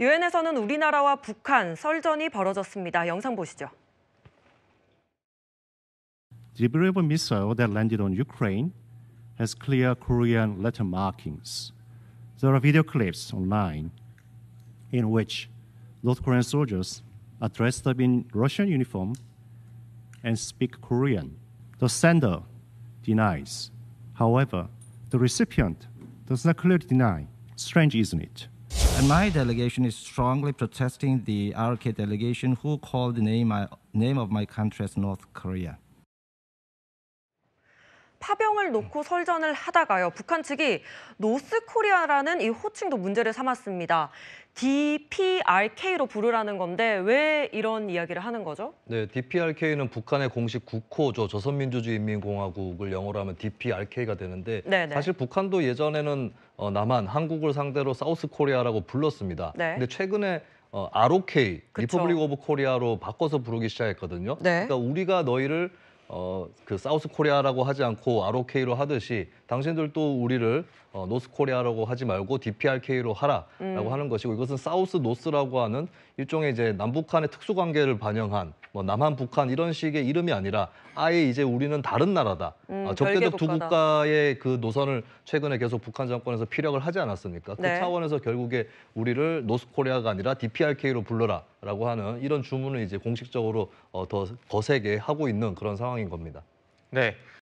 유엔에서는 우리나라와 북한 설전이 벌어졌습니다. 영상 보시죠. The deliverable missile that landed on Ukraine has clear Korean letter markings. There are video clips online in which North Korean soldiers are dressed up in Russian uniform and speak Korean. The sender denies. However, the recipient does not clearly deny. Strange, isn't it? And my delegation is strongly protesting the RK delegation who called the name, uh, name of my country as North Korea. 파병을 놓고 설전을 하다가요. 북한 측이 노스코리아라는 이 호칭도 문제를 삼았습니다. DPRK로 부르라는 건데 왜 이런 이야기를 하는 거죠? 네, DPRK는 북한의 공식 국호죠. 조선민주주의인민공화국을 영어로 하면 DPRK가 되는데 네네. 네. 사실 북한도 예전에는 어, 남한, 한국을 상대로 사우스 코리아라고 불렀습니다. 네. 근데 최근에 어, ROK, 그쵸. 리퍼블릭 오브 코리아로 바꿔서 부르기 시작했거든요. 네. 그러니까 우리가 너희를 어, 그 사우스 코리아라고 하지 않고 ROK로 하듯이 당신들도 우리를 어, 노스 코리아라고 하지 말고 DPRK로 하라라고 음. 하는 것이고 이것은 사우스 노스라고 하는 일종의 이제 남북한의 특수 관계를 반영한 뭐 남한 북한 이런 식의 이름이 아니라 아예 이제 우리는 다른 나라다. 음, 아, 적대적 두 국가의 그 노선을 최근에 계속 북한 정권에서 피력을 하지 않았습니까? 그 네. 차원에서 결국에 우리를 노스 코리아가 아니라 DPRK로 불러라. 라고 하는 이런 주문을 이제 공식적으로 어, 더 거세게 하고 있는 그런 상황인 겁니다. 네.